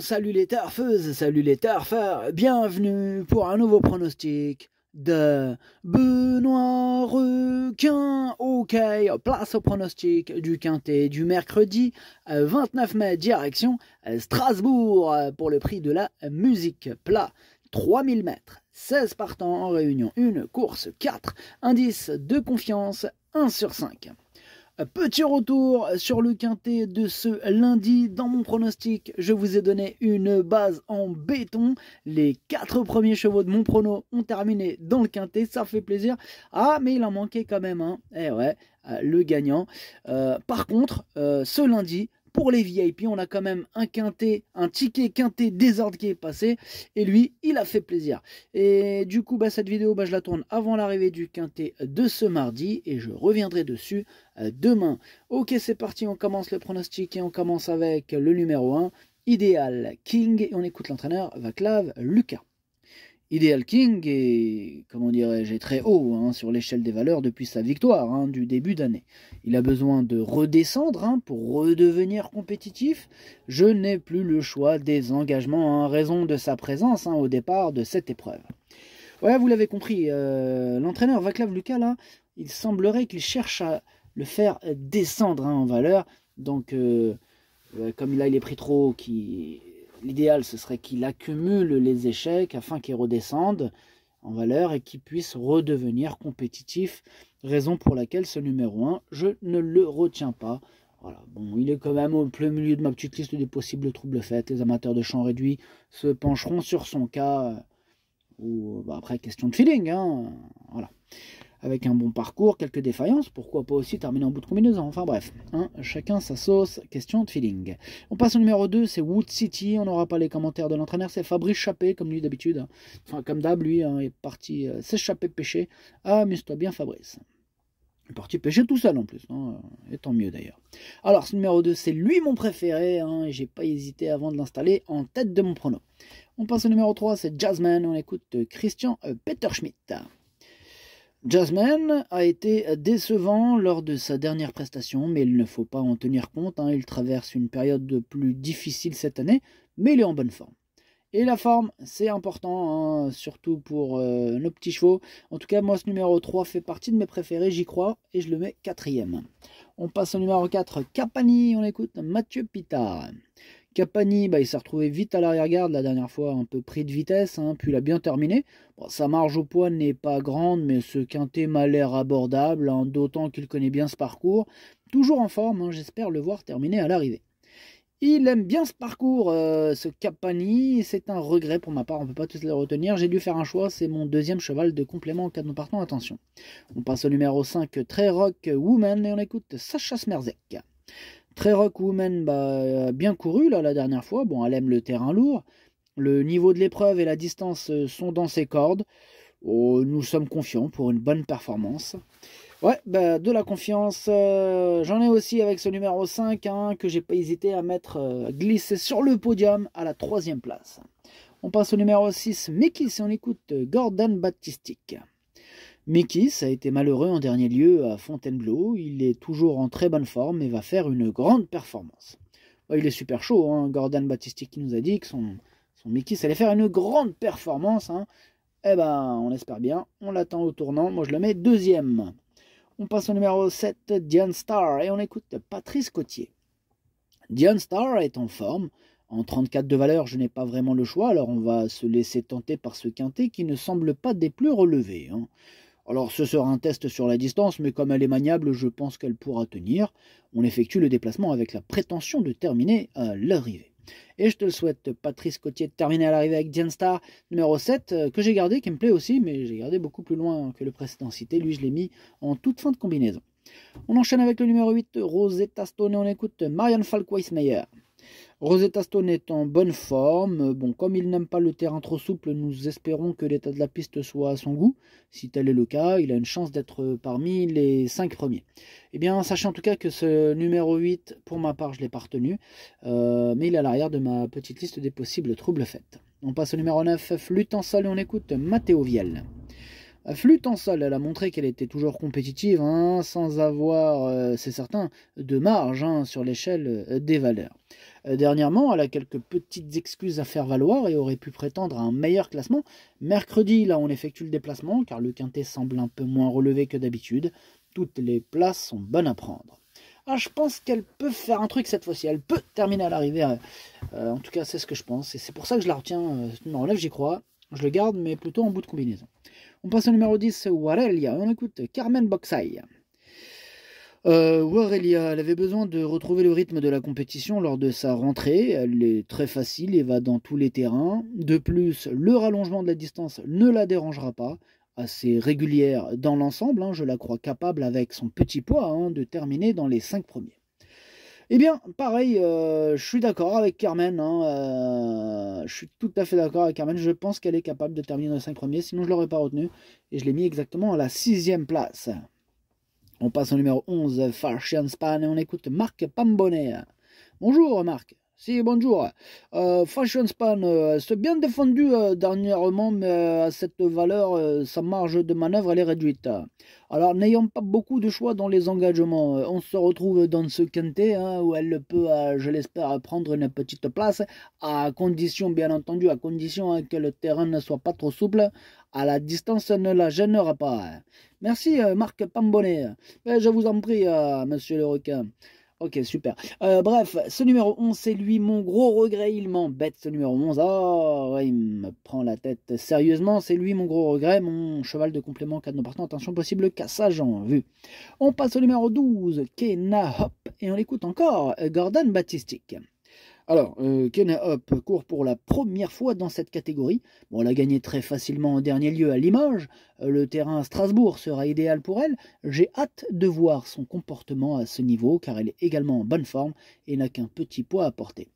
salut les turfeuses, salut les tarfeurs, bienvenue pour un nouveau pronostic de Benoît Requin. Ok, place au pronostic du quintet du mercredi 29 euh, mai, direction euh, Strasbourg euh, pour le prix de la musique plat. 3000 mètres, 16 partants en réunion une course 4, indice de confiance 1 sur 5. Euh, petit retour sur le quintet de ce lundi. Dans mon pronostic, je vous ai donné une base en béton. Les quatre premiers chevaux de mon prono ont terminé dans le quintet. Ça fait plaisir. Ah, mais il en manquait quand même hein. Eh ouais, euh, le gagnant. Euh, par contre, ce lundi, pour les VIP, on a quand même un quintet, un ticket quintet désordre qui est passé. Et lui, il a fait plaisir. Et du coup, bah, cette vidéo, bah, je la tourne avant l'arrivée du quintet de ce mardi. Et je reviendrai dessus euh, demain. Ok, c'est parti. On commence le pronostic et on commence avec le numéro 1. Idéal King. Et on écoute l'entraîneur Vaclav Lucas. Ideal King est, comment dirais-je, très haut hein, sur l'échelle des valeurs depuis sa victoire hein, du début d'année. Il a besoin de redescendre hein, pour redevenir compétitif. Je n'ai plus le choix des engagements en raison de sa présence au départ de cette épreuve. Voilà, vous l'avez compris, euh, l'entraîneur Vaclav Lucas, il semblerait qu'il cherche à le faire descendre en valeur. Donc, euh, comme là, il est pris trop qui L'idéal, ce serait qu'il accumule les échecs afin qu'ils redescendent en valeur et qu'il puisse redevenir compétitif, raison pour laquelle ce numéro 1, je ne le retiens pas. Voilà, bon, il est quand même au plein milieu de ma petite liste des possibles troubles faits. Les amateurs de champs réduit se pencheront sur son cas, euh, ou bah, après, question de feeling, hein, voilà avec un bon parcours, quelques défaillances, pourquoi pas aussi terminer en bout de combinaison, enfin bref, hein, chacun sa sauce, question de feeling. On passe au numéro 2, c'est Wood City, on n'aura pas les commentaires de l'entraîneur, c'est Fabrice Chappé, comme lui d'habitude, hein. comme d'hab, lui hein, est parti euh, s'échapper pêcher, amuse-toi bien Fabrice. Il est parti pêcher tout seul en plus, et tant mieux d'ailleurs. Alors ce numéro 2, c'est lui mon préféré, et j'ai pas hésité avant de l'installer en tête de mon prono. On passe au numéro 3, c'est Jasmine, on écoute Christian euh, Peter Schmidt. Jasmine a été décevant lors de sa dernière prestation, mais il ne faut pas en tenir compte. Hein. Il traverse une période plus difficile cette année, mais il est en bonne forme. Et la forme, c'est important, hein, surtout pour euh, nos petits chevaux. En tout cas, moi, ce numéro 3 fait partie de mes préférés, j'y crois, et je le mets quatrième. On passe au numéro 4, Capani, on écoute Mathieu Pitard. Capani, bah, il s'est retrouvé vite à l'arrière-garde la dernière fois, un peu pris de vitesse, hein, puis il a bien terminé. sa marge au poids n'est pas grande, mais ce quintet m'a l'air abordable, hein, d'autant qu'il connaît bien ce parcours. Toujours en forme, hein, j'espère le voir terminer à l'arrivée. Il aime bien ce parcours, euh, ce Capani. C'est un regret pour ma part, on ne peut pas tous les retenir. J'ai dû faire un choix, c'est mon deuxième cheval de complément en cas de nous partons. Attention. On passe au numéro 5, Très Rock Woman, et on écoute Sacha Smerzek. Très Rock Woman, bah, euh, bien couru là, la dernière fois. Bon, elle aime le terrain lourd. Le niveau de l'épreuve et la distance euh, sont dans ses cordes. Oh, nous sommes confiants pour une bonne performance. Ouais, bah, de la confiance. Euh, j'en ai aussi avec ce numéro 5 hein, que j'ai pas hésité à mettre glisser sur le podium à la troisième place. On passe au numéro 6, Mickey si on écoute Gordon Baptistique ça a été malheureux en dernier lieu à Fontainebleau. Il est toujours en très bonne forme et va faire une grande performance. Bah, il est super chaud. Hein, Gordon Battisti qui nous a dit que son, son allait faire une grande performance. Hein. Eh ben, on espère bien. On l'attend au tournant. Moi, je le mets deuxième. On passe au numéro 7, Diane Starr, et on écoute Patrice Cotier. Diane Starr est en forme. En 34 de valeur, je n'ai pas vraiment le choix, alors on va se laisser tenter par ce quintet qui ne semble pas des plus relevés. Hein. Alors ce sera un test sur la distance, mais comme elle est maniable, je pense qu'elle pourra tenir. On effectue le déplacement avec la prétention de terminer à l'arrivée. Et je te le souhaite, Patrice Cotier, de terminer à l'arrivée avec Diane Star numéro 7, euh, que j'ai gardé, qui me plaît aussi, mais j'ai gardé beaucoup plus loin que le précédent cité. Lui, je l'ai mis en toute fin de combinaison. On enchaîne avec le numéro 8, Rosetta Stone, et on écoute Marianne falk Rosetta Stone est en bonne forme. Bon, comme il n'aime pas le terrain trop souple, nous espérons que l'état de la piste soit à son goût. Si tel est le cas, il a une chance d'être parmi les 5 premiers. Eh bien, sachez en tout cas que ce numéro 8, pour ma part, je l'ai pas retenu. Euh, mais il est à l'arrière de ma petite liste des possibles troubles faits. On passe au numéro 9, Flûte en sol, et on écoute Mathéo Viel. Flûte en sol, elle a montré qu'elle était toujours compétitive, hein, sans avoir, euh, c'est certain, de marge hein, sur l'échelle euh, des valeurs. Euh, dernièrement, elle a quelques petites excuses à faire valoir et aurait pu prétendre à un meilleur classement. Mercredi, là, on effectue le déplacement car le quintet semble un peu moins relevé que d'habitude. Toutes les places sont bonnes à prendre. Ah, je pense qu'elle peut faire un truc cette fois-ci. Elle peut terminer à l'arrivée. Euh, euh, en tout cas, c'est ce que je pense. Et c'est pour ça que je la retiens. Non, j'y crois. Je le garde, mais plutôt en bout de combinaison. On passe au numéro 10, Warelia. On écoute Carmen Boxaille. Euh, elle avait besoin de retrouver le rythme de la compétition lors de sa rentrée. Elle est très facile et va dans tous les terrains. De plus, le rallongement de la distance ne la dérangera pas. Assez régulière dans l'ensemble, hein, je la crois capable avec son petit poids hein, de terminer dans les 5 premiers. Eh bien, pareil, euh, je suis d'accord avec Carmen. Hein, euh, je suis tout à fait d'accord avec Carmen. Je pense qu'elle est capable de terminer dans les 5 premiers, sinon je ne l'aurais pas retenu. Et je l'ai mis exactement à la sixième place. On passe au numéro 11, Farshian Span, et on écoute Marc Pambonnet. Bonjour Marc. Si, bonjour. Euh, Fashion Span, s'est euh, bien défendu euh, dernièrement, mais à cette valeur, sa marge de manœuvre, est réduite. Alors, n'ayant pas beaucoup de choix dans les engagements, on se retrouve dans ce quintet hein, où elle peut, je l'espère, prendre une petite place, à condition, bien entendu, à condition hein, que le terrain ne soit pas trop souple. À la distance, ne la gênera pas. Merci, Marc Pambonnet. je vous en prie, monsieur le requin. Ok, super. Euh, bref, ce numéro 11, c'est lui, mon gros regret. Il m'embête, ce numéro 11. Oh, il me prend la tête. Sérieusement, c'est lui, mon gros regret. Mon cheval de complément, nos partant. Attention, possible cassage en vue. On passe au numéro 12, Kena Hop. Et on l'écoute encore, Gordon Batistic. Alors, euh, Kenna Hop court pour la première fois dans cette catégorie. Bon, elle a gagné très facilement en dernier lieu à Limoges. Euh, le terrain à Strasbourg sera idéal pour elle. J'ai hâte de voir son comportement à ce niveau, car elle est également en bonne forme et n'a qu'un petit poids à porter.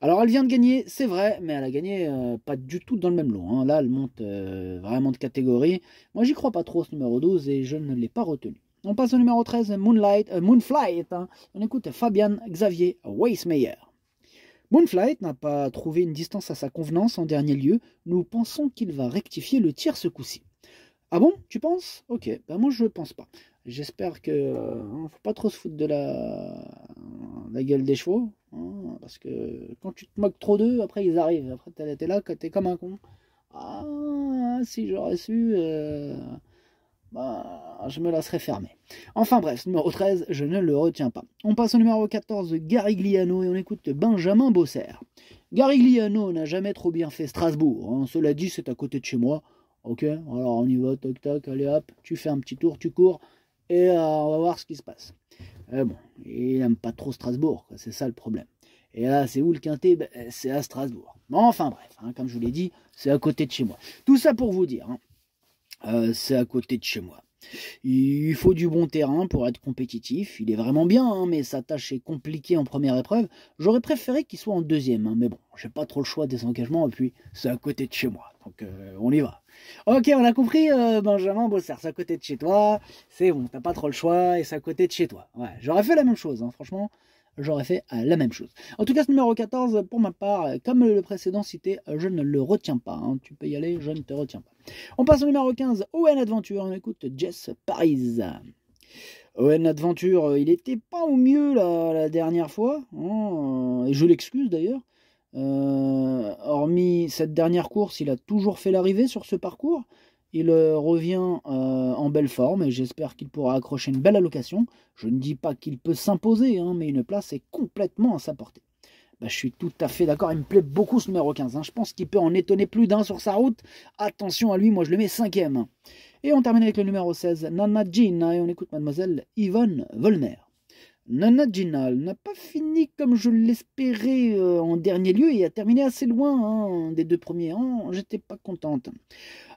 Alors elle vient de gagner, c'est vrai, mais elle a gagné euh, pas du tout dans le même lot. Hein. Là, elle monte vraiment de catégorie. Moi, j'y crois pas trop ce numéro 12 et je ne l'ai pas retenu. On passe au numéro 13, Moonlight, Moonflight. Hein. On écoute Fabian Xavier Weissmeyer. Moonflight n'a pas trouvé une distance à sa convenance en dernier lieu. Nous pensons qu'il va rectifier le tir ce coup-ci. Ah bon Tu penses Ok, ben moi je pense pas. J'espère que. ne hein, faut pas trop se foutre de la, la gueule des chevaux. Hein, parce que quand tu te moques trop d'eux, après ils arrivent. Après t'es là, t'es comme un con. Ah, si j'aurais su. Euh, bah, je me laisserai fermer. Enfin bref, numéro 13, je ne le retiens pas. On passe au numéro 14 de Garigliano et on écoute Benjamin Bosser. Garigliano n'a jamais trop bien fait Strasbourg, hein. cela dit c'est à côté de chez moi. Ok, alors on y va, toc toc, allez hop, tu fais un petit tour, tu cours, et euh, on va voir ce qui se passe. Euh, bon, il n'aime pas trop Strasbourg, c'est ça le problème. Et là, c'est où le quintet ben, C'est à Strasbourg. Enfin bref, hein, comme je vous l'ai dit, c'est à côté de chez moi. Tout ça pour vous dire, hein, euh, c'est à côté de chez moi. Il faut du bon terrain pour être compétitif. Il est vraiment bien, hein, mais sa tâche est compliquée en première épreuve. J'aurais préféré qu'il soit en deuxième, hein, mais bon, j'ai pas trop le choix des engagements, et puis c'est à côté de chez moi. Donc euh, on y va. Ok, on a compris, euh, Benjamin Bossard, c'est à côté de chez toi. C'est bon, t'as pas trop le choix, et c'est à côté de chez toi. Ouais, j'aurais fait la même chose, hein, franchement j'aurais fait euh, la même chose. En tout cas, ce numéro 14, pour ma part, euh, comme le précédent cité, euh, je ne le retiens pas. Hein. Tu peux y aller, je ne te retiens pas. On passe au numéro 15, ON Adventure. On écoute Jess Paris. ON Adventure, il n'était pas au mieux la, dernière fois. Hein, et je l'excuse d'ailleurs. hormis cette dernière course, il a toujours fait l'arrivée sur ce parcours. Il euh, revient euh, en belle forme et j'espère qu'il pourra accrocher une belle allocation. Je ne dis pas qu'il peut s'imposer, hein, mais une place est complètement à sa portée. Bah, je suis tout à fait d'accord, il me plaît beaucoup ce numéro 15. Hein. Je pense qu'il peut en étonner plus d'un sur sa route. Attention à lui, moi je le mets cinquième. Et on termine avec le numéro 16, Nana Jean, hein, et on écoute mademoiselle Yvonne Volmer. Nana Ginal n'a pas fini comme je l'espérais euh, en dernier lieu et a terminé assez loin hein, des deux premiers ans, J'étais pas contente.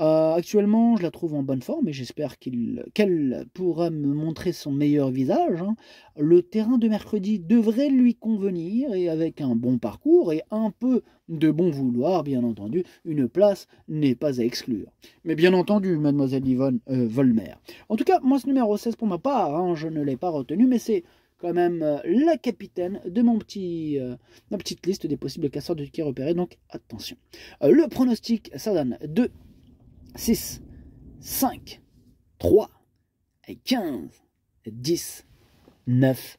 Euh, actuellement, je la trouve en bonne forme et j'espère qu'elle pourra me montrer son meilleur visage. Hein. Le terrain de mercredi devrait lui convenir et avec un bon parcours et un peu de bon vouloir, bien entendu, une place n'est pas à exclure. Mais bien entendu, mademoiselle Yvonne euh, Volmer. En tout cas, moi, ce numéro 16 pour ma part, hein, je ne l'ai pas retenu, mais c'est quand même euh, la capitaine de mon petit, euh, ma petite liste des possibles casseurs de tickets repérés, donc attention. le pronostic, ça donne 2, 6, 5, 3, 15, 10, 9,